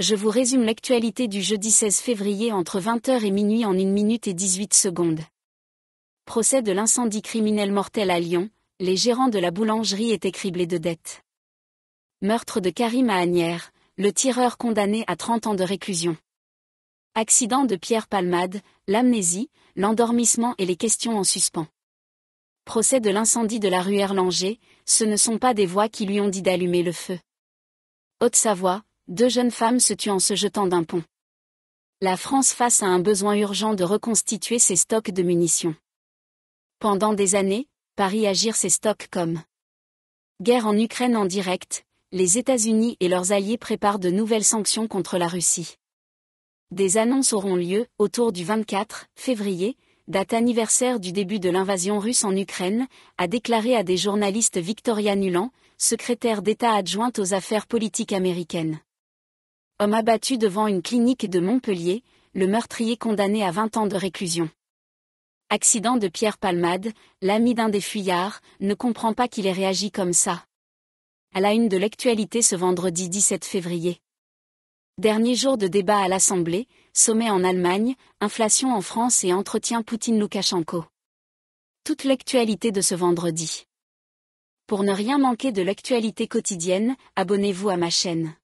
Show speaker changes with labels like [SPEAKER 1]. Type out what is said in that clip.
[SPEAKER 1] je vous résume l'actualité du jeudi 16 février entre 20h et minuit en 1 minute et 18 secondes. Procès de l'incendie criminel mortel à Lyon, les gérants de la boulangerie étaient criblés de dettes. Meurtre de Karim à le tireur condamné à 30 ans de réclusion. Accident de Pierre Palmade, l'amnésie, l'endormissement et les questions en suspens. Procès de l'incendie de la rue Erlanger, ce ne sont pas des voix qui lui ont dit d'allumer le feu. Haute-Savoie, deux jeunes femmes se tuent en se jetant d'un pont. La France face à un besoin urgent de reconstituer ses stocks de munitions. Pendant des années, Paris agir ses stocks comme guerre en Ukraine en direct, les États-Unis et leurs alliés préparent de nouvelles sanctions contre la Russie. Des annonces auront lieu autour du 24 février, date anniversaire du début de l'invasion russe en Ukraine, a déclaré à des journalistes Victoria Nuland, secrétaire d'État adjointe aux affaires politiques américaines. Homme abattu devant une clinique de Montpellier, le meurtrier condamné à 20 ans de réclusion. Accident de Pierre Palmade, l'ami d'un des fuyards, ne comprend pas qu'il ait réagi comme ça. À la une de l'actualité ce vendredi 17 février. Dernier jour de débat à l'Assemblée, sommet en Allemagne, inflation en France et entretien Poutine-Loukachenko. Toute l'actualité de ce vendredi. Pour ne rien manquer de l'actualité quotidienne, abonnez-vous à ma chaîne.